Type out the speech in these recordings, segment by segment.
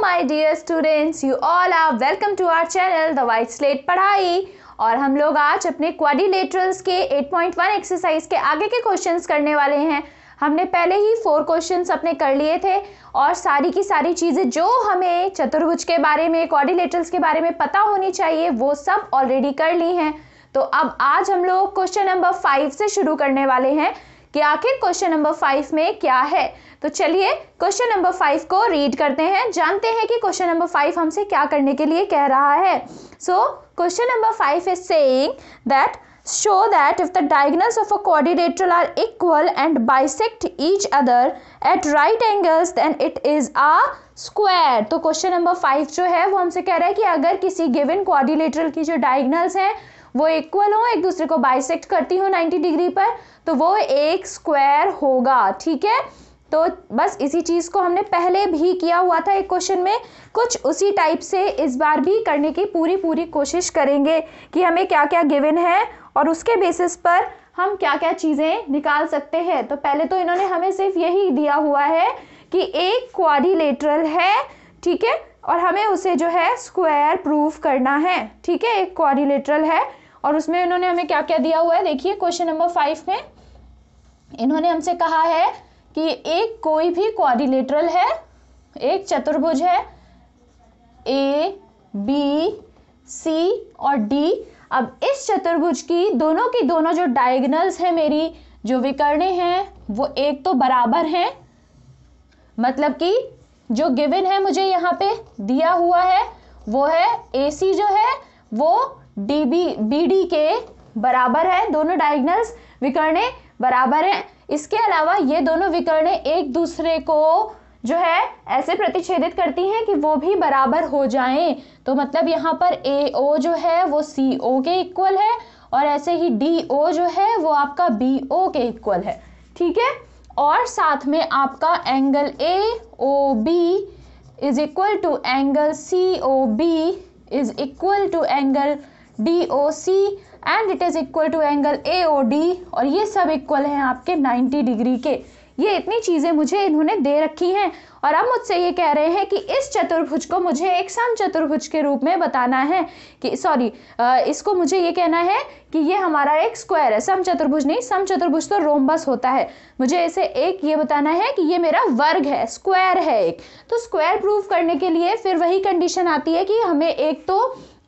my dear students you all are welcome to our channel the white slate पढ़ाई और हम लोग आज अपने क्वाडिलेटरल्स के 8.1 एक्सरसाइज के आगे के क्वेश्चंस करने वाले हैं हमने पहले ही फोर क्वेश्चंस अपने कर लिए थे और सारी की सारी चीज़ें जो हमें चतुर्भुज के बारे में क्वाडिलेटरल्स के बारे में पता होनी चाहिए वो सब ऑलरेडी कर ली हैं तो अब आज हम लोग क्वेश्चन नंबर फाइव से शुरू करने वाले हैं कि आखिर क्वेश्चन नंबर फाइव में क्या है तो चलिए क्वेश्चन नंबर फाइव को रीड करते हैं जानते हैं कि क्वेश्चन नंबर फाइव हमसे क्या करने के लिए कह रहा है so question number five is saying that show that if the diagonals of a quadrilateral are equal and bisect each other at right angles then it is a square तो question number five जो है वो हमसे कह रहा है कि अगर किसी गिवन क्वाड्रिलेटरल की जो डायगनल्स हैं वो इक्वल हो एक दूसरे को बाइसेक्ट करती हो 90 डिग्री पर तो वो एक स्क्वायर होगा ठीक है तो बस इसी चीज़ को हमने पहले भी किया हुआ था एक क्वेश्चन में कुछ उसी टाइप से इस बार भी करने की पूरी पूरी कोशिश करेंगे कि हमें क्या क्या गिवन है और उसके बेसिस पर हम क्या क्या चीज़ें निकाल सकते हैं तो पहले तो इन्होंने हमें सिर्फ यही दिया हुआ है कि एक क्वारिलेटरल है ठीक है और हमें उसे जो है स्क्वायर प्रूफ करना है ठीक है एक क्वारिलेटरल है और उसमें इन्होंने हमें क्या क्या दिया हुआ है देखिए क्वेश्चन नंबर फाइव में इन्होंने हमसे कहा है कि एक कोई भी क्वारिलेटरल है एक चतुर्भुज है ए बी सी और डी अब इस चतुर्भुज की दोनों की दोनों जो डायगनल्स हैं मेरी जो विकर्णे हैं वो एक तो बराबर हैं मतलब कि जो गिवन है मुझे यहाँ पे दिया हुआ है वो है ए सी जो है वो डी बी बी डी के बराबर है दोनों डायगनल्स विकर्णे बराबर हैं इसके अलावा ये दोनों विकर्णे एक दूसरे को जो है ऐसे प्रतिच्छेदित करती हैं कि वो भी बराबर हो जाएं तो मतलब यहाँ पर ए ओ जो है वो सी ओ के इक्वल है और ऐसे ही डी ओ जो है वो आपका बी ओ के इक्वल है ठीक है और साथ में आपका angle A O B is equal to angle C O B is equal to angle D O C and it is equal to angle A O D और ये सब इक्वल हैं आपके 90 डिग्री के ये इतनी चीज़ें मुझे इन्होंने दे रखी हैं और अब मुझसे ये कह रहे हैं कि इस चतुर्भुज को मुझे एक सम चतुर्भुज के रूप में बताना है कि सॉरी इसको मुझे ये कहना है कि ये हमारा एक स्क्वायर है सम चतुर्भुज नहीं सम चतुर्भुज तो रोमबस होता है मुझे इसे एक ये बताना है कि ये मेरा वर्ग है स्क्वायर है एक तो स्क्वायर प्रूव करने के लिए फिर वही कंडीशन आती है कि हमें एक तो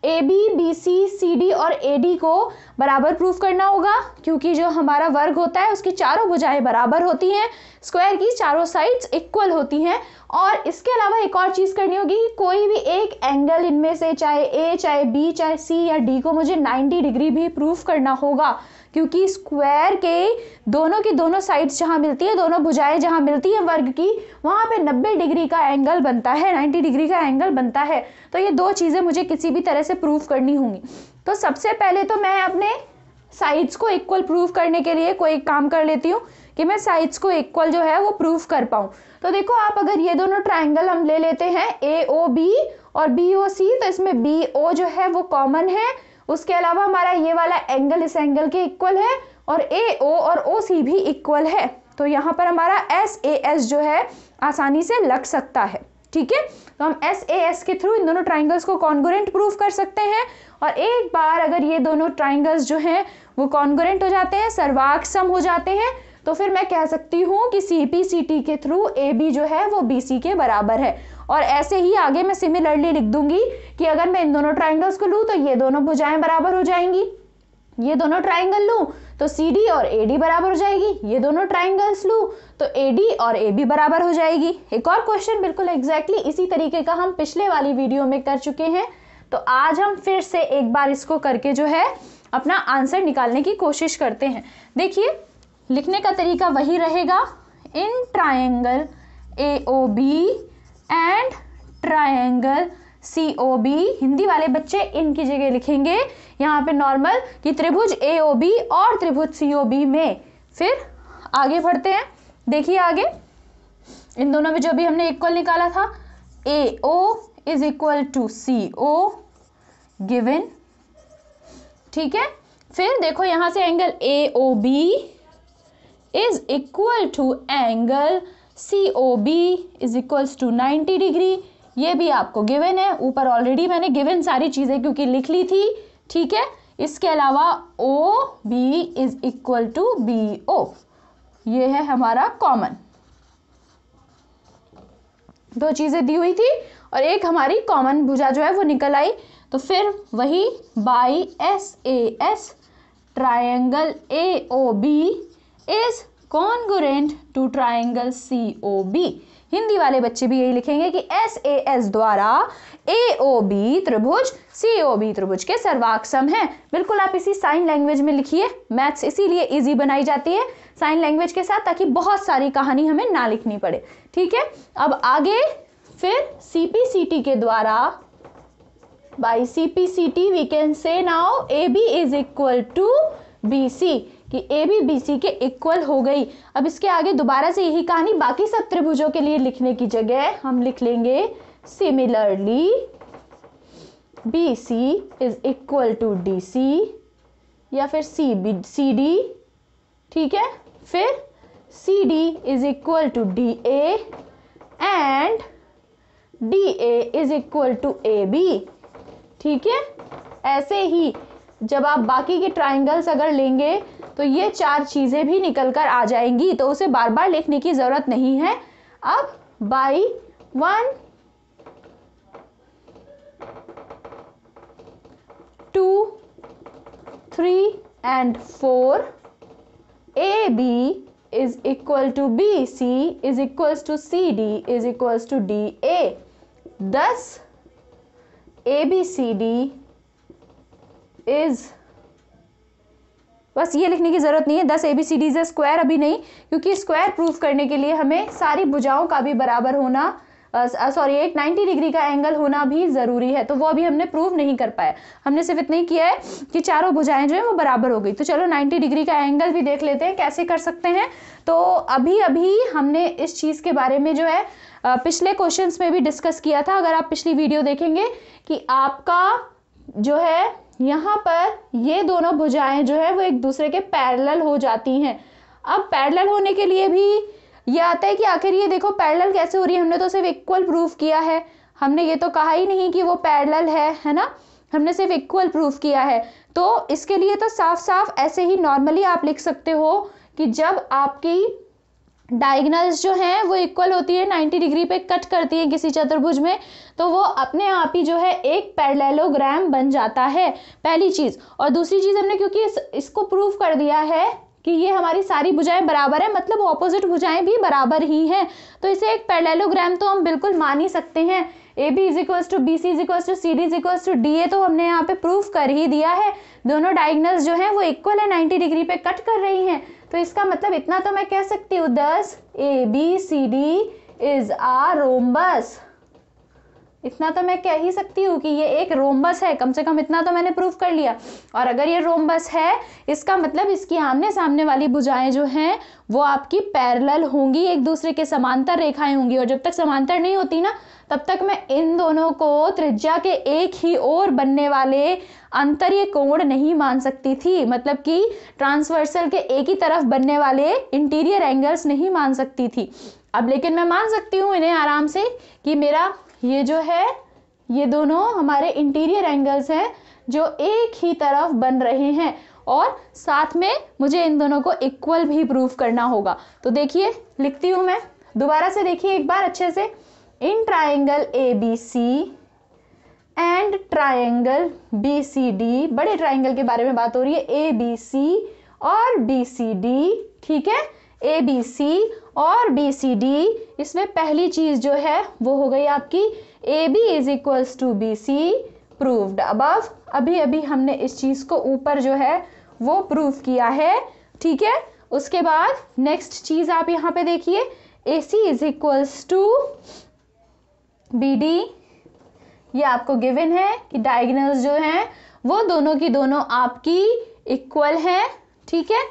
A B B C C D और ए डी को बराबर प्रूफ करना होगा क्योंकि जो हमारा वर्ग होता है उसकी चारों भुजाएं बराबर होती हैं स्क्वायर की चारों साइड्स इक्वल होती हैं और इसके अलावा एक और चीज़ करनी होगी कि कोई भी एक एंगल इनमें से चाहे ए चाहे बी चाहे सी या डी को मुझे 90 डिग्री भी प्रूफ करना होगा क्योंकि स्क्वायर के दोनों की दोनों साइड्स जहाँ मिलती है दोनों भुजाएं जहाँ मिलती हैं वर्ग की वहाँ पे 90 डिग्री का एंगल बनता है 90 डिग्री का एंगल बनता है तो ये दो चीज़ें मुझे किसी भी तरह से प्रूफ करनी होंगी तो सबसे पहले तो मैं अपने साइड्स को इक्वल प्रूफ करने के लिए कोई काम कर लेती हूँ कि मैं साइड्स को इक्वल जो है वो प्रूफ कर पाऊँ तो देखो आप अगर ये दोनों ट्राइंगल हम ले लेते हैं ए ओ बी और बी ओ सी तो इसमें बी ओ जो है वो कॉमन है उसके अलावा हमारा ये वाला एंगल इस एंगल के इक्वल है और ए ओ और ओ सी भी इक्वल है तो यहाँ पर हमारा एस ए एस जो है आसानी से लग सकता है ठीक है तो हम एस ए एस के थ्रू इन दोनों ट्राइंगल्स को कॉन्गोरेंट प्रूव कर सकते हैं और एक बार अगर ये दोनों ट्राइंगल्स जो हैं वो कॉन्गोरेंट हो जाते हैं सर्वाक सम हो जाते हैं तो फिर मैं कह सकती हूँ कि सी पी सी टी के थ्रू ए बी जो है वो बी सी के बराबर है और ऐसे ही आगे मैं सिमिलरली लिख दूंगी कि अगर मैं इन दोनों ट्राइंगल्स को लूँ तो ये दोनों भुजाएं बराबर हो जाएंगी ये दोनों ट्राइंगल लूँ तो सी डी और ए डी बराबर हो जाएगी ये दोनों ट्राइंगल्स लूँ तो ए डी और ए बी बराबर हो जाएगी एक और क्वेश्चन बिल्कुल एग्जैक्टली exactly इसी तरीके का हम पिछले वाली वीडियो में कर चुके हैं तो आज हम फिर से एक बार इसको करके जो है अपना आंसर निकालने की कोशिश करते हैं देखिए लिखने का तरीका वही रहेगा in triangle A O B and triangle C O B Hindi वाले बच्चे इनकी जगह लिखेंगे यहाँ पे नॉर्मल कि त्रिभुज ए ओ बी और त्रिभुज सी ओ बी में फिर आगे बढ़ते हैं देखिए आगे इन दोनों में जो भी हमने इक्वल निकाला था A O is equal to C O given ठीक है फिर देखो यहाँ से angle A O B is equal to angle C O B is equals to ninety degree ये भी आपको गिवन है ऊपर ऑलरेडी मैंने गिवन सारी चीज़ें क्योंकि लिख ली थी ठीक है इसके अलावा O B is equal to B O ये है हमारा कॉमन दो चीज़ें दी हुई थी और एक हमारी कॉमन भुजा जो है वो निकल आई तो फिर वही by S A S triangle A O B is congruent to triangle C O B Hindi वाले बच्चे भी यही लिखेंगे कि एस ए एस द्वारा ए ओ बी त्रिभुज सी ओ बी त्रिभुज के सर्वाक्षम है बिल्कुल आप इसी साइन लैंग्वेज में लिखिए मैथ्स इसीलिए इजी बनाई जाती है साइन लैंग्वेज के साथ ताकि बहुत सारी कहानी हमें ना लिखनी पड़े ठीक है अब आगे फिर सी पी सी टी के द्वारा we can say now A B is equal to B C कि ए भी बी सी के इक्वल हो गई अब इसके आगे दोबारा से यही कहानी बाकी सब त्रिभुजों के लिए लिखने की जगह हम लिख लेंगे similarly B C is equal to D C या फिर सी बी सी डी ठीक है फिर C D is equal to D A and D A is equal to A B ठीक है ऐसे ही जब आप बाकी के ट्राइंगल्स अगर लेंगे तो ये चार चीज़ें भी निकल कर आ जाएंगी तो उसे बार बार लिखने की ज़रूरत नहीं है अब by one two three and four A B is is equal to B C equal to C D is equal to D A thus A B C D is बस ये लिखने की ज़रूरत नहीं है दस A B C Ds square अभी नहीं क्योंकि स्क्वायर प्रूफ करने के लिए हमें सारी भुजाओं का भी बराबर होना सॉरी एक नाइन्टी डिग्री का एंगल होना भी ज़रूरी है तो वो अभी हमने प्रूव नहीं कर पाया हमने सिर्फ इतना ही किया है कि चारों भुजाएं जो है वो बराबर हो गई तो चलो नाइन्टी डिग्री का एंगल भी देख लेते हैं कैसे कर सकते हैं तो अभी अभी हमने इस चीज़ के बारे में जो है पिछले क्वेश्चन में भी डिस्कस किया था अगर आप पिछली वीडियो देखेंगे कि आपका जो है यहाँ पर ये दोनों भुजाएं जो है वो एक दूसरे के पैरेलल हो जाती हैं अब पैरेलल होने के लिए भी ये आता है कि आखिर ये देखो पैरेलल कैसे हो रही है हमने तो सिर्फ इक्वल प्रूफ किया है हमने ये तो कहा ही नहीं कि वो पैरेलल है है ना हमने सिर्फ इक्वल प्रूफ किया है तो इसके लिए तो साफ साफ ऐसे ही नॉर्मली आप लिख सकते हो कि जब आपकी डायगनल्स जो हैं वो इक्वल होती है 90 डिग्री पे कट करती है किसी चतुर्भुज में तो वो अपने आप ही जो है एक पैरेललोग्राम बन जाता है पहली चीज़ और दूसरी चीज़ हमने क्योंकि इस, इसको प्रूव कर दिया है कि ये हमारी सारी भुजाएं बराबर है मतलब ऑपोजिट भुजाएं भी बराबर ही हैं तो इसे एक पैरेललोग्राम तो हम बिल्कुल मान ही सकते हैं A B is equals to B C is equals to C D is equals to D A तो हमने यहाँ पे प्रूफ कर ही दिया है दोनों डायगनल्स जो हैं वो इक्वल है नाइन्टी डिग्री पे कट कर रही हैं तो इसका मतलब इतना तो मैं कह सकती हूँ thus A B C D is a rhombus इतना तो मैं कह ही सकती हूँ कि ये एक रोमबस है कम से कम इतना तो मैंने प्रूव कर लिया और अगर ये रोमबस है इसका मतलब इसकी आमने सामने वाली भुजाएं जो हैं वो आपकी पैरेलल होंगी एक दूसरे के समांतर रेखाएं होंगी और जब तक समांतर नहीं होती ना तब तक मैं इन दोनों को त्रिज्या के एक ही ओर बनने वाले अंतरीय कोण नहीं मान सकती थी मतलब कि ट्रांसवर्सल के एक ही तरफ बनने वाले इंटीरियर एंगल्स नहीं मान सकती थी अब लेकिन मैं मान सकती हूँ इन्हें आराम से कि मेरा ये जो है ये दोनों हमारे इंटीरियर एंगल्स हैं जो एक ही तरफ बन रहे हैं और साथ में मुझे इन दोनों को इक्वल भी प्रूव करना होगा तो देखिए लिखती हूँ मैं दोबारा से देखिए एक बार अच्छे से इन triangle A B C and triangle B C D बड़े ट्राइंगल के बारे में बात हो रही है ए बी सी और बी सी डी ठीक है ए बी सी और बी सी डी इसमें पहली चीज़ जो है वो हो गई आपकी A B is equals to B C proved above अभी अभी हमने इस चीज़ को ऊपर जो है वो प्रूव किया है ठीक है उसके बाद नेक्स्ट चीज़ आप यहाँ पे देखिए A C is equals to B D ये आपको गिवन है कि डायगनल्स जो हैं वो दोनों की दोनों आपकी इक्वल हैं ठीक है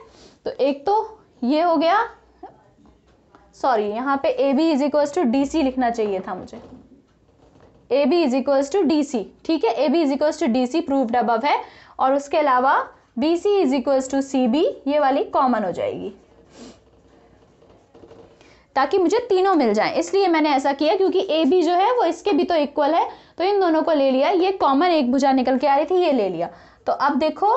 तो एक तो ये हो गया सॉरी यहाँ पे A B is equals to D C लिखना चाहिए था मुझे A B is equals to D C ठीक है A B is equals to D C proof above है और उसके अलावा B C is equals to C B ये वाली कॉमन हो जाएगी ताकि मुझे तीनों मिल जाएं इसलिए मैंने ऐसा किया क्योंकि ए बी जो है वो इसके भी तो इक्वल है तो इन दोनों को ले लिया ये कॉमन एक भुजा निकल के आ रही थी ये ले लिया तो अब देखो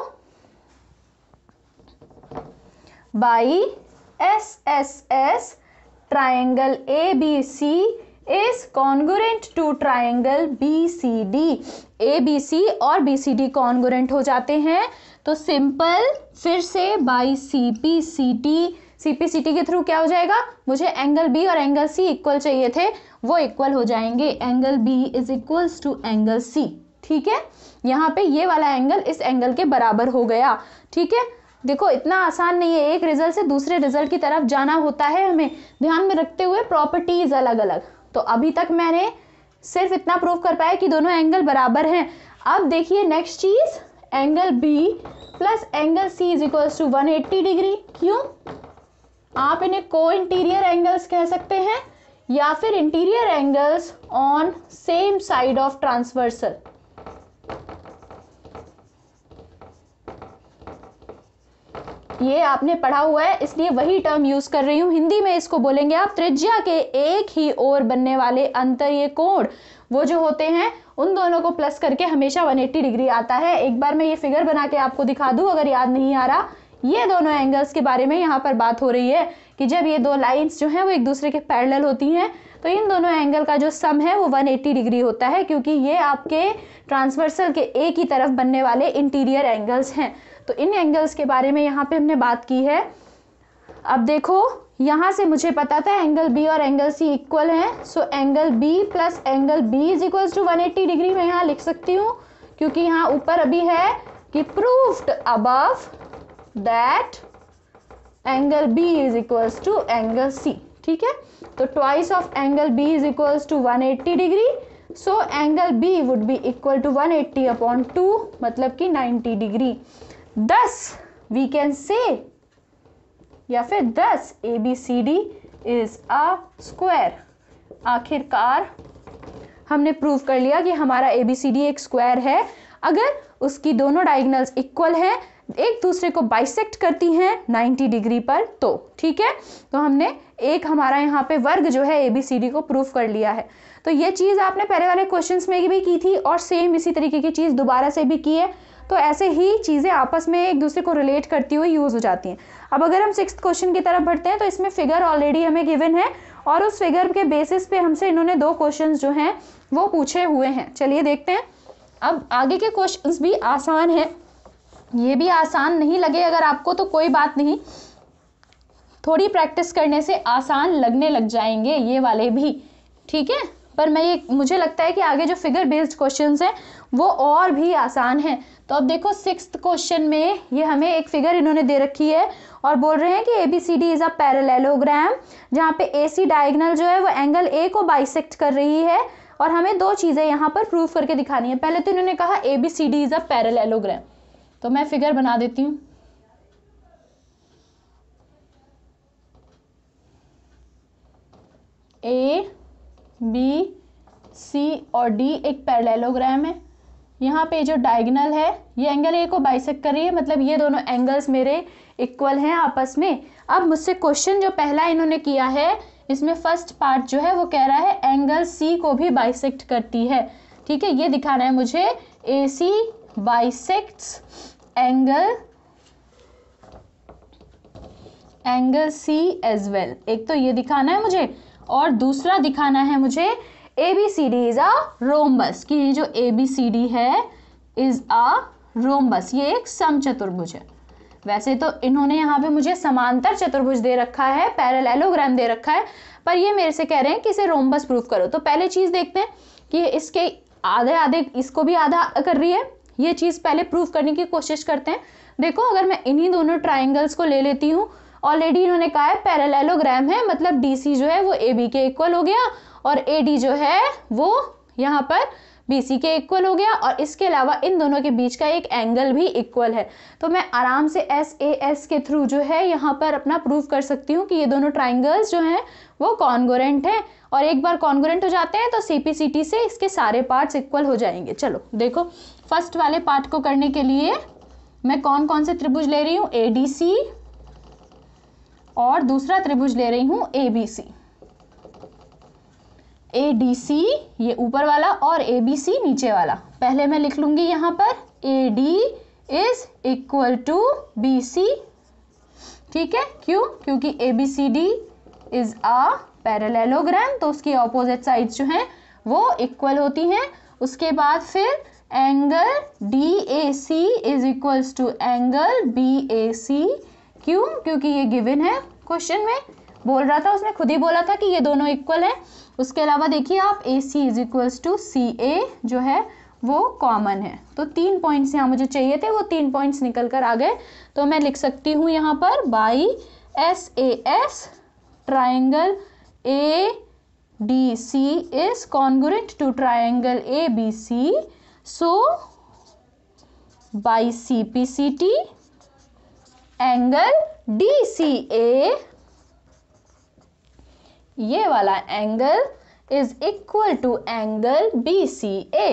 by congruent triangle triangle is congruent to triangle B C और डी congruent हो जाते हैं तो सिंपल फिर से by C P C T के थ्रू क्या हो जाएगा मुझे एंगल बी और एंगल सी इक्वल चाहिए थे वो इक्वल हो जाएंगे angle B is equals to angle C ठीक है यहाँ पे ये वाला एंगल इस एंगल के बराबर हो गया ठीक है देखो इतना आसान नहीं है एक रिजल्ट से दूसरे रिजल्ट की तरफ जाना होता है हमें ध्यान में रखते हुए प्रॉपर्टीज अलग अलग तो अभी तक मैंने सिर्फ इतना प्रूव कर पाया कि दोनों एंगल बराबर हैं अब देखिए नेक्स्ट चीज angle B plus angle C is equals to one degree क्यों आप इन्हें को इंटीरियर एंगल्स कह सकते हैं या फिर interior angles on same side of transversal ये आपने पढ़ा हुआ है इसलिए वही टर्म यूज कर रही हूँ हिंदी में इसको बोलेंगे आप त्रिज्या के एक ही ओर बनने वाले अंतर ये कोण वो जो होते हैं उन दोनों को प्लस करके हमेशा 180 डिग्री आता है एक बार मैं ये फिगर बना के आपको दिखा दूँ अगर याद नहीं आ रहा ये दोनों एंगल्स के बारे में यहाँ पर बात हो रही है कि जब ये दो लाइन्स जो हैं वो एक दूसरे के पैरल होती हैं तो इन दोनों एंगल का जो सम है वो 180 डिग्री होता है क्योंकि ये आपके ट्रांसवर्सल के एक ही तरफ बनने वाले इंटीरियर एंगल्स हैं तो इन एंगल्स के बारे में यहाँ पे हमने बात की है अब देखो यहाँ से मुझे पता था एंगल बी और एंगल सी इक्वल हैं so angle B plus angle B is equal to 180 degree मैं यहाँ लिख सकती हूँ क्योंकि यहाँ ऊपर अभी है कि proofed above that angle B is equal to angle C ठीक है तो twice of angle B is equal to 180 degree so angle B would be equal to 180 upon two मतलब कि 90 डिग्री दस वी कैन से या फिर thus A B C D is a square आखिरकार हमने प्रूव कर लिया कि हमारा ए बी सी डी एक स्क्वायर है अगर उसकी दोनों डायगनल्स इक्वल हैं एक दूसरे को बाइसेक्ट करती हैं 90 डिग्री पर तो ठीक है तो हमने एक हमारा यहाँ पे वर्ग जो है ए बी सी डी को प्रूव कर लिया है तो ये चीज़ आपने पहले वाले क्वेश्चंस में भी की थी और सेम इसी तरीके की चीज़ दोबारा से भी की है तो ऐसे ही चीज़ें आपस में एक दूसरे को रिलेट करती हुई यूज़ हो जाती हैं अब अगर हम सिक्स क्वेश्चन की तरफ बढ़ते हैं तो इसमें फिगर ऑलरेडी हमें गिवन है और उस फिगर के बेसिस पे हमसे इन्होंने दो क्वेश्चन जो हैं वो पूछे हुए हैं चलिए देखते हैं अब आगे के क्वेश्चन भी आसान हैं ये भी आसान नहीं लगे अगर आपको तो कोई बात नहीं थोड़ी प्रैक्टिस करने से आसान लगने लग जाएंगे ये वाले भी ठीक है पर मैं ये मुझे लगता है कि आगे जो फिगर बेस्ड क्वेश्चंस हैं वो और भी आसान है तो अब देखो सिक्स क्वेश्चन में ये हमें एक फिगर इन्होंने दे रखी है और बोल रहे हैं कि A B C D is a parallelogram जहाँ पे ए सी डायगनल जो है वो एंगल ए को बाइसेक्ट कर रही है और हमें दो चीज़ें यहाँ पर प्रूव करके दिखानी है पहले तो इन्होंने कहा A B C D is a parallelogram तो मैं फिगर बना देती हूँ ए बी सी और डी एक पैरलेलोग्राम है यहाँ पे जो डायगनल है ये एंगल ए को बाइसेक कर रही है मतलब ये दोनों एंगल्स मेरे इक्वल हैं आपस में अब मुझसे क्वेश्चन जो पहला इन्होंने किया है इसमें फर्स्ट पार्ट जो है वो कह रहा है एंगल सी को भी बाइसेक्ट करती है ठीक है ये दिखाना है मुझे A C bisects angle angle C as well एक तो ये दिखाना है मुझे और दूसरा दिखाना है मुझे A B C D is a rhombus कि ये जो ए बी सी डी है इज़ अ रोमबस ये एक समचतुर्भुज है वैसे तो इन्होंने यहाँ पे मुझे समांतर चतुर्भुज दे रखा है पैरेललोग्राम दे रखा है पर ये मेरे से कह रहे हैं कि इसे रोमबस प्रूफ करो तो पहले चीज़ देखते हैं कि इसके आधे आधे इसको भी आधा कर रही है ये चीज़ पहले प्रूफ करने की कोशिश करते हैं देखो अगर मैं इन्हीं दोनों ट्राइंगल्स को ले लेती हूँ ऑलरेडी इन्होंने कहा है पैरेललोग्राम है मतलब सी जो है वो ए बी के इक्वल हो गया और ए डी जो है वो यहाँ पर बी सी के इक्वल हो गया और इसके अलावा इन दोनों के बीच का एक एंगल भी इक्वल है तो मैं आराम से एस ए एस के थ्रू जो है यहाँ पर अपना प्रूव कर सकती हूँ कि ये दोनों ट्राइंगल्स जो हैं वो कॉन्गोरेंट हैं और एक बार कॉन्गोरेंट हो जाते हैं तो सी पी सी टी से इसके सारे पार्ट्स इक्वल हो जाएंगे चलो देखो फर्स्ट वाले पार्ट को करने के लिए मैं कौन कौन से त्रिभुज ले रही हूँ ए डी सी और दूसरा त्रिभुज ले रही हूँ ए बी सी ए डी सी ये ऊपर वाला और ए बी सी नीचे वाला पहले मैं लिख लूंगी यहाँ पर A D is equal to B C ठीक है क्यों क्योंकि A B C D is a parallelogram तो उसकी ऑपोजिट साइड जो हैं वो इक्वल होती हैं उसके बाद फिर angle D A C is equals to angle B A C क्यों क्योंकि ये गिवन है क्वेश्चन में बोल रहा था उसने खुद ही बोला था कि ये दोनों इक्वल हैं उसके अलावा देखिए आप A C is equals to C A जो है वो कॉमन है तो तीन पॉइंट्स यहाँ मुझे चाहिए थे वो तीन पॉइंट्स निकल कर आ गए तो मैं लिख सकती हूँ यहाँ पर by S A S triangle A D C is congruent to triangle A B C so by C C P T angle D C A ये वाला angle is equal to angle B C A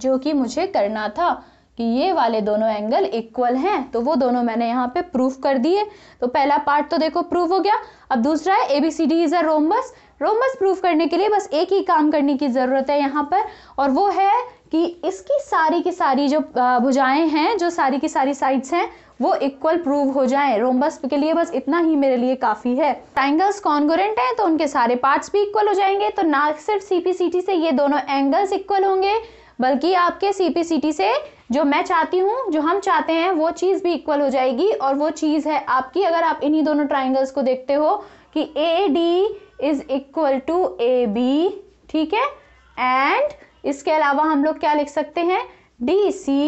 जो कि मुझे करना था कि ये वाले दोनों एंगल इक्वल हैं तो वो दोनों मैंने यहाँ पे प्रूफ कर दिए तो पहला पार्ट तो देखो प्रूफ हो गया अब दूसरा है A B C D is a rhombus rhombus proof करने के लिए बस एक ही काम करने की ज़रूरत है यहाँ पर और वो है कि इसकी सारी की सारी जो भुजाएं हैं जो सारी की सारी साइड्स हैं वो इक्वल प्रूव हो जाए रोमबस के लिए बस इतना ही मेरे लिए काफ़ी है ट्राइंगल्स कॉन्गोरेंट हैं तो उनके सारे पार्ट्स भी इक्वल हो जाएंगे तो ना सिर्फ सीपीसीटी से ये दोनों एंगल्स इक्वल होंगे बल्कि आपके सीपीसीटी से जो मैं चाहती हूँ जो हम चाहते हैं वो चीज़ भी इक्वल हो जाएगी और वो चीज़ है आपकी अगर आप इन्हीं दोनों ट्राइंगल्स को देखते हो कि A D is equal to A B ठीक है एंड इसके अलावा हम लोग क्या लिख सकते हैं D C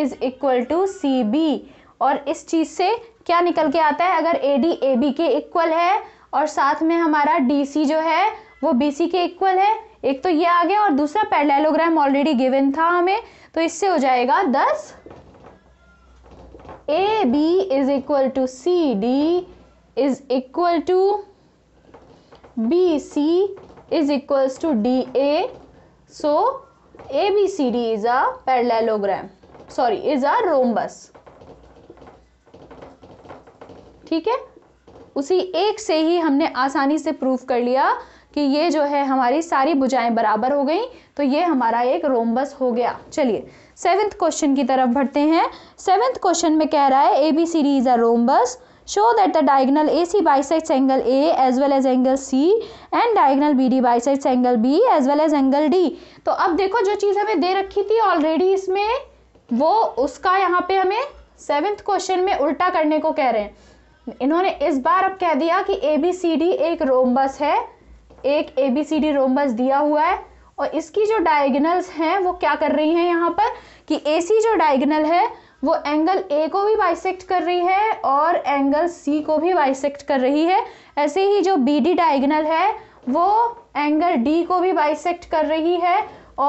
is equal to C B और इस चीज़ से क्या निकल के आता है अगर ए डी ए बी के इक्वल है और साथ में हमारा डी सी जो है वो बी सी के इक्वल है एक तो ये आ गया और दूसरा पैरेललोग्राम ऑलरेडी गिवन था हमें तो इससे हो जाएगा thus A B is equal to C D is equal to B C is equal to D A so A B C D is a parallelogram sorry is a rhombus ठीक है उसी एक से ही हमने आसानी से प्रूफ कर लिया कि ये जो है हमारी सारी बुझाएं बराबर हो गई तो ये हमारा एक रोमबस हो गया चलिए सेवेंथ क्वेश्चन की तरफ बढ़ते हैं सेवेंथ क्वेश्चन में कह रहा है A B C D is a rhombus show that the diagonal AC bisects angle A as well as angle C and diagonal D bisects angle B as well as angle D तो अब देखो जो चीज़ हमें दे रखी थी already इसमें वो उसका यहाँ पे हमें सेवेंथ क्वेश्चन में उल्टा करने को कह रहे हैं इन्होंने इस बार अब कह दिया कि ए बी सी डी एक रोमबस है एक A B C D rhombus दिया हुआ है और इसकी जो डायगनल्स हैं वो क्या कर रही हैं यहाँ पर कि ए सी जो डायगनल है वो एंगल ए को भी बाइसेक्ट कर रही है और एंगल सी को भी बाइसेक्ट कर रही है ऐसे ही जो बी डी डायगनल है वो एंगल डी को भी बाइसेक्ट कर रही है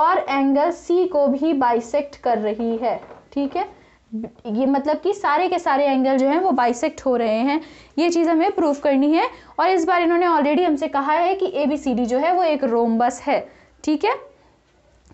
और एंगल सी को भी बाइसेक्ट कर रही है ठीक है ये मतलब कि सारे के सारे एंगल जो हैं वो बाइसेक्ट हो रहे हैं ये चीज़ हमें प्रूव करनी है और इस बार इन्होंने ऑलरेडी हमसे कहा है कि ए बी सी डी जो है वो एक रोमबस है ठीक है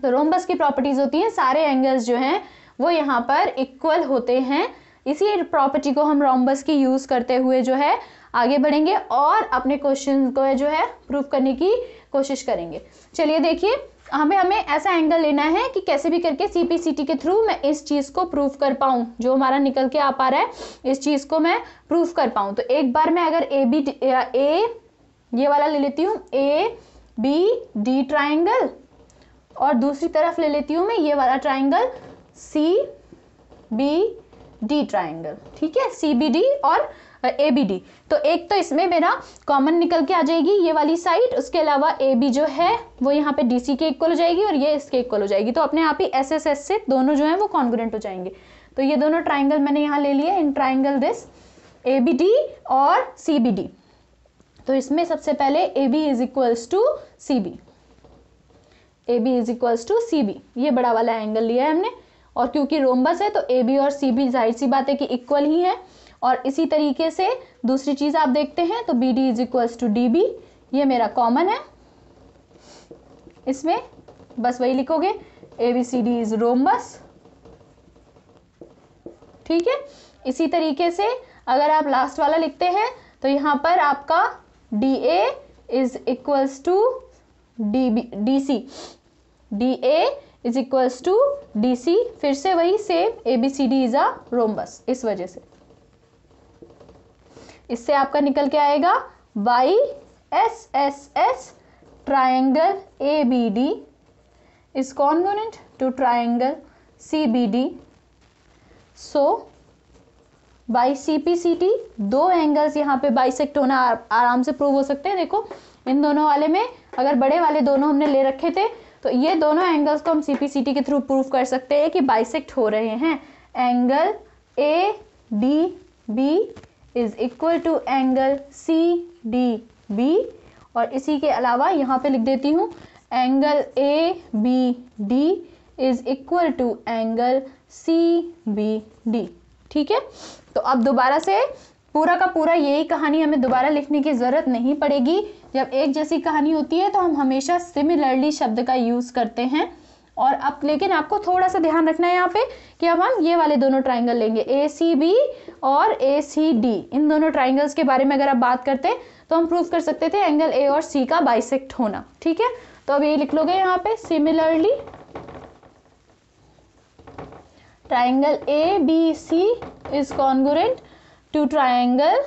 तो रोमबस की प्रॉपर्टीज़ होती हैं सारे एंगल्स जो हैं वो यहाँ पर इक्वल होते हैं इसी प्रॉपर्टी को हम रोमबस की यूज़ करते हुए जो है आगे बढ़ेंगे और अपने क्वेश्चन को जो है प्रूव करने की कोशिश करेंगे चलिए देखिए हमें हमें ऐसा एंगल लेना है कि कैसे भी करके सी पी के थ्रू मैं इस चीज़ को प्रूफ कर पाऊँ जो हमारा निकल के आ पा रहा है इस चीज़ को मैं प्रूफ कर पाऊँ तो एक बार मैं अगर ए बी ए ये वाला ले लेती हूँ ए बी डी ट्राइंगल और दूसरी तरफ ले लेती हूँ मैं ये वाला triangle C B D triangle ठीक है सी बी डी और ए बी डी तो एक तो इसमें मेरा कॉमन निकल के आ जाएगी ये वाली साइड उसके अलावा ए बी जो है वो यहाँ पे डी सी के इक्वल हो जाएगी और ये इसके इक्वल हो जाएगी तो अपने आप ही एस एस एस से दोनों जो है वो कॉन्ग्रेंट हो जाएंगे तो ये दोनों ट्राइंगल मैंने यहाँ ले लिए in triangle this A B D और सी बी डी तो इसमें सबसे पहले A B is equals to C B A B is equals to C B ये बड़ा वाला एंगल लिया है हमने और क्योंकि रोमबस है तो ए बी और सी बी जाहिर सी बात है कि इक्वल ही है और इसी तरीके से दूसरी चीज़ आप देखते हैं तो B D is equals to D B ये मेरा कॉमन है इसमें बस वही लिखोगे A B C D is rhombus ठीक है इसी तरीके से अगर आप लास्ट वाला लिखते हैं तो यहां पर आपका D A is equals to D B D C D A is equals to D फिर से वही same A B C D is a rhombus इस वजह से इससे आपका निकल के आएगा by S S S triangle A B D B D so by C P C T दो एंगल्स यहाँ पे बाइसेक्ट होना आराम से प्रूव हो सकते हैं देखो इन दोनों वाले में अगर बड़े वाले दोनों हमने ले रखे थे तो ये दोनों एंगल्स को हम सी के थ्रू प्रूव कर सकते हैं कि बाइसेक्ट हो रहे हैं angle A D B is equal to angle C D B और इसी के अलावा यहाँ पे लिख देती हूँ angle A B D is equal to angle C B D ठीक है तो अब दोबारा से पूरा का पूरा यही कहानी हमें दोबारा लिखने की ज़रूरत नहीं पड़ेगी जब एक जैसी कहानी होती है तो हम हमेशा सिमिलरली शब्द का यूज़ करते हैं और अब लेकिन आपको थोड़ा सा ध्यान रखना है यहाँ पे कि अब हम ये वाले दोनों ट्राइंगल लेंगे ए सी बी और ए सी डी इन दोनों ट्राइंगल्स के बारे में अगर आप बात करते हैं तो हम प्रूव कर सकते थे एंगल ए और सी का बाइसेक्ट होना ठीक है तो अब ये लिख लोगे यहाँ पे similarly triangle A B C is congruent to triangle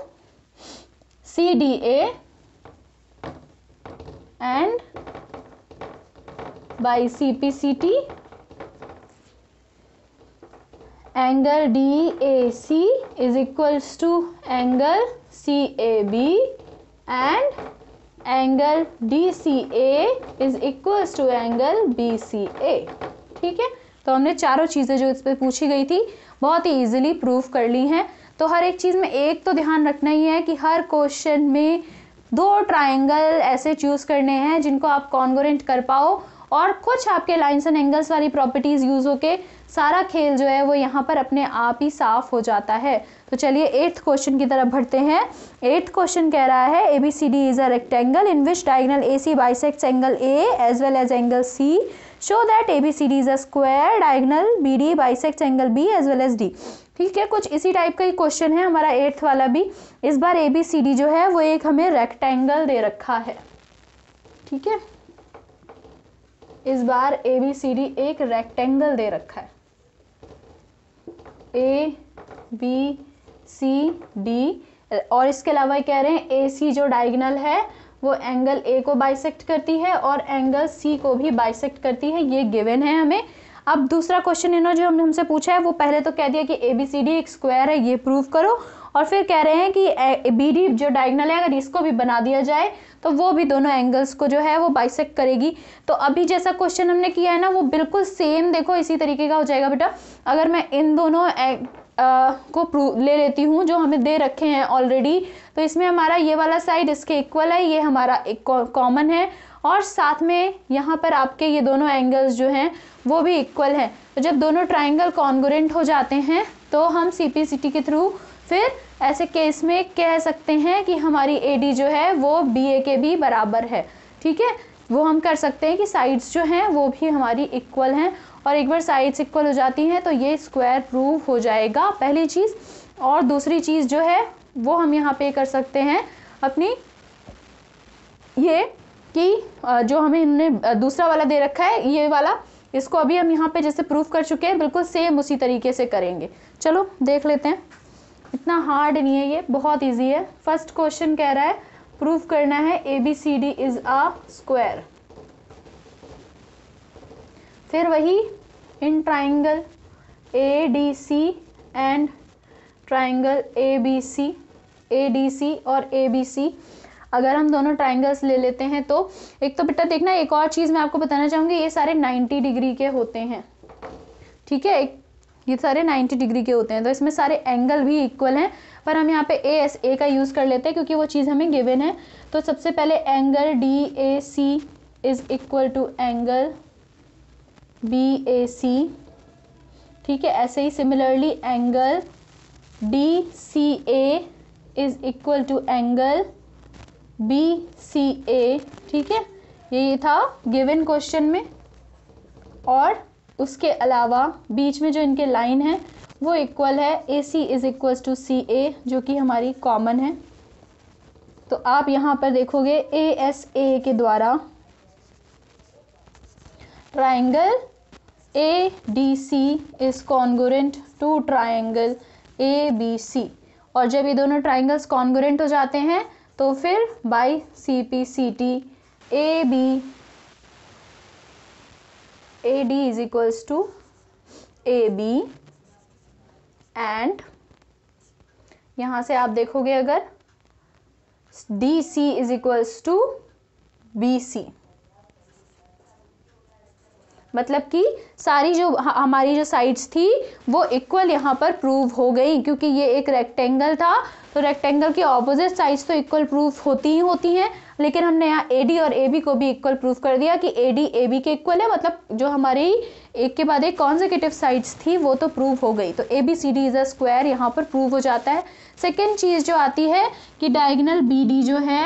C D A and by CPCT angle DAC is equals to angle CAB and angle DCA is equals to angle BCA ठीक है तो हमने चारों चीज़ें जो इस पर पूछी गई थी बहुत ही इजीली प्रूव कर ली हैं तो हर एक चीज़ में एक तो ध्यान रखना ही है कि हर क्वेश्चन में दो ट्राइंगल ऐसे चूज़ करने हैं जिनको आप कॉन्गोरेंट कर पाओ और कुछ आपके लाइन्स एंड एंगल्स वाली प्रॉपर्टीज़ यूज़ होके सारा खेल जो है वो यहाँ पर अपने आप ही साफ हो जाता है तो चलिए एट्थ क्वेश्चन की तरफ बढ़ते हैं एट्थ क्वेश्चन कह रहा है A B C D is a rectangle in which diagonal A C bisects angle A as well as angle C show A B C D is a square diagonal B D bisects angle B as well as D ठीक है कुछ इसी type का ही question है हमारा eighth वाला भी इस बार ए बी सी डी जो है वो एक हमें रेक्टेंगल दे रखा है ठीक है इस बार ए बी सी डी एक रेक्टेंगल दे रखा है ए बी सी डी और इसके अलावा कह रहे हैं ए सी जो डायगनल है वो एंगल ए को बाइसेक्ट करती है और एंगल सी को भी बाइसेक्ट करती है ये गिवन है हमें अब दूसरा क्वेश्चन इन्होंने जो हमने हमसे पूछा है वो पहले तो कह दिया कि ए बी सी डी एक स्क्वायर है ये प्रूव करो और फिर कह रहे हैं कि बी डी जो डायगनल है अगर इसको भी बना दिया जाए तो वो भी दोनों एंगल्स को जो है वो बाइसेक करेगी तो अभी जैसा क्वेश्चन हमने किया है ना वो बिल्कुल सेम देखो इसी तरीके का हो जाएगा बेटा अगर मैं इन दोनों आ, को प्रूव ले लेती हूँ जो हमें दे रखे हैं ऑलरेडी तो इसमें हमारा ये वाला साइड इसके इक्वल है ये हमारा कॉमन है और साथ में यहाँ पर आपके ये दोनों एंगल्स जो हैं वो भी इक्वल हैं तो जब दोनों ट्राइंगल कॉन्गोरेंट हो जाते हैं तो हम सी पी के थ्रू फिर ऐसे केस में कह सकते हैं कि हमारी ए जो है वो बी के भी बराबर है ठीक है वो हम कर सकते हैं कि साइड्स जो हैं वो भी हमारी इक्वल हैं और एक बार साइड्स इक्वल हो जाती हैं तो ये स्क्वायर प्रूव हो जाएगा पहली चीज़ और दूसरी चीज़ जो है वो हम यहाँ पे कर सकते हैं अपनी ये कि जो हमें इन्होंने दूसरा वाला दे रखा है ये वाला इसको अभी हम यहाँ पे जैसे प्रूफ कर चुके हैं बिल्कुल सेम उसी तरीके से करेंगे चलो देख लेते हैं इतना हार्ड नहीं है ये बहुत ईजी है फर्स्ट क्वेश्चन कह रहा है प्रूफ करना है A B C D is a square फिर वही in triangle A D C and triangle A B C A D C और ए बी सी अगर हम दोनों ट्राइंगल्स ले लेते हैं तो एक तो बेटा देखना एक और चीज़ मैं आपको बताना चाहूँगी ये सारे नाइन्टी डिग्री के होते हैं ठीक है एक ये सारे 90 डिग्री के होते हैं तो इसमें सारे एंगल भी इक्वल हैं पर हम यहाँ पे ए एस ए का यूज़ कर लेते हैं क्योंकि वो चीज़ हमें गिवन है तो सबसे पहले angle D A C is equal to angle B A C ठीक है ऐसे ही similarly angle D C A is equal to angle B C A ठीक है ये था गिवन क्वेश्चन में और उसके अलावा बीच में जो इनके लाइन है वो इक्वल है A C is equal to C A जो कि हमारी कॉमन है तो आप यहाँ पर देखोगे ए एस ए के द्वारा triangle A D C is congruent to triangle A B C और जब ये दोनों ट्राइंगल्स कॉन्गोरेंट हो जाते हैं तो फिर by C P C T A B A D is equals to A B and यहाँ से आप देखोगे अगर D C is equals to B C मतलब कि सारी जो हमारी जो साइड्स थी वो इक्वल यहाँ पर प्रूव हो गई क्योंकि ये एक रेक्टेंगल था तो रेक्टेंगल की ऑपोजिट साइड्स तो इक्वल प्रूफ होती ही होती हैं लेकिन हमने यहाँ ए डी और ए बी को भी इक्वल प्रूव कर दिया कि ए डी ए बी के इक्वल है मतलब जो हमारी एक के बाद एक कॉन्जिकेटिव साइड्स थी वो तो प्रूव हो गई तो A B C D is a square यहाँ पर प्रूव हो जाता है सेकेंड चीज़ जो आती है कि डायगनल बी डी जो है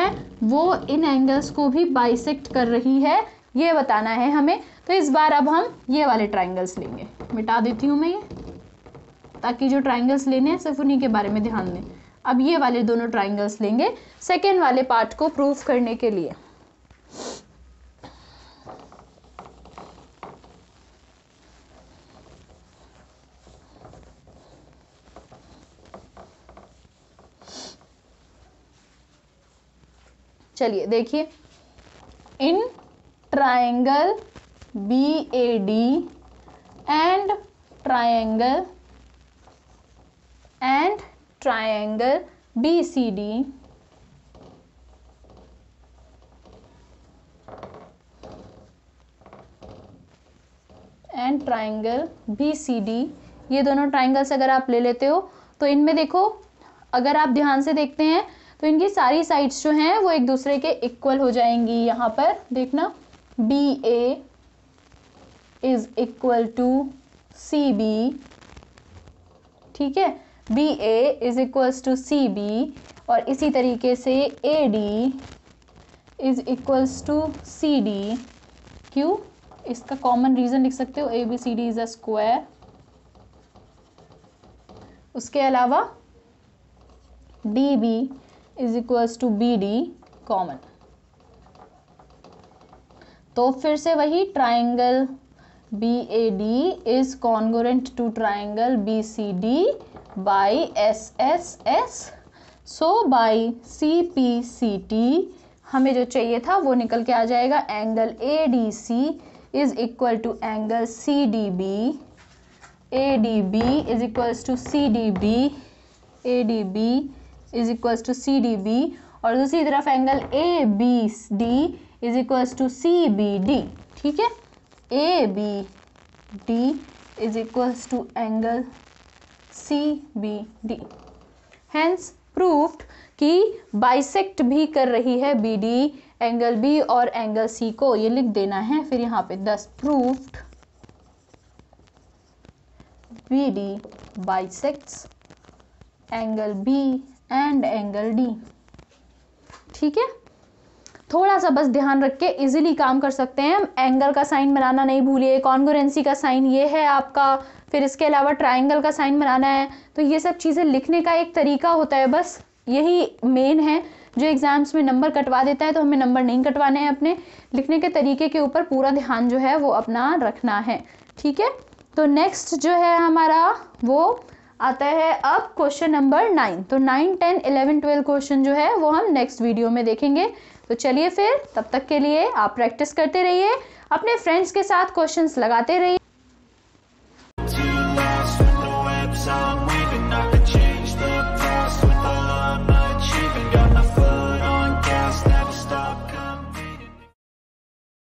वो इन एंगल्स को भी बाइसेक्ट कर रही है ये बताना है हमें तो इस बार अब हम ये वाले ट्राइंगल्स लेंगे मिटा देती हूँ मैं ये ताकि जो ट्राइंगल्स लेने हैं सिर्फ उन्हीं के बारे में ध्यान दें अब ये वाले दोनों ट्राइंगल्स लेंगे सेकेंड वाले पार्ट को प्रूफ करने के लिए चलिए देखिए in triangle B A D and triangle and triangle B C D and triangle B C D ये दोनों ट्राइंगल्स अगर आप ले लेते हो तो इनमें देखो अगर आप ध्यान से देखते हैं तो इनकी सारी साइड्स जो हैं वो एक दूसरे के इक्वल हो जाएंगी यहाँ पर देखना B A is equal to C B ठीक है B A is equal to C B और इसी तरीके से A D is equal to C D क्यों इसका कॉमन रीज़न लिख सकते हो A B C D is a square उसके अलावा D B is equal to B D common तो फिर से वही triangle B B A D is congruent to triangle C D by S S S so by C P C T हमें जो चाहिए था वो निकल के आ जाएगा angle A D C is equal to angle C D B A D B is equals to C D B A D B is equals to C D B और दूसरी तरफ angle A B D is equals to C B D ठीक है A B D is equals to angle C B D hence proved कि bisect भी कर रही है बी डी एंगल बी और एंगल सी को ये लिख देना है फिर यहाँ पे thus proved B D bisects angle B and angle D ठीक है थोड़ा सा बस ध्यान रख के ईजिली काम कर सकते हैं हम एंगल का साइन बनाना नहीं भूलिए कॉन्गोरेंसी का साइन ये है आपका फिर इसके अलावा ट्राइंगल का साइन बनाना है तो ये सब चीज़ें लिखने का एक तरीका होता है बस यही मेन है जो एग्ज़ाम्स में नंबर कटवा देता है तो हमें नंबर नहीं कटवाने हैं अपने लिखने के तरीके के ऊपर पूरा ध्यान जो है वो अपना रखना है ठीक है तो नेक्स्ट जो है हमारा वो आता है अब क्वेश्चन नंबर नाइन तो nine ten eleven twelve question जो है वो हम नेक्स्ट वीडियो में देखेंगे तो चलिए फिर तब तक के लिए आप प्रैक्टिस करते रहिए अपने फ्रेंड्स के साथ क्वेश्चंस लगाते रहिए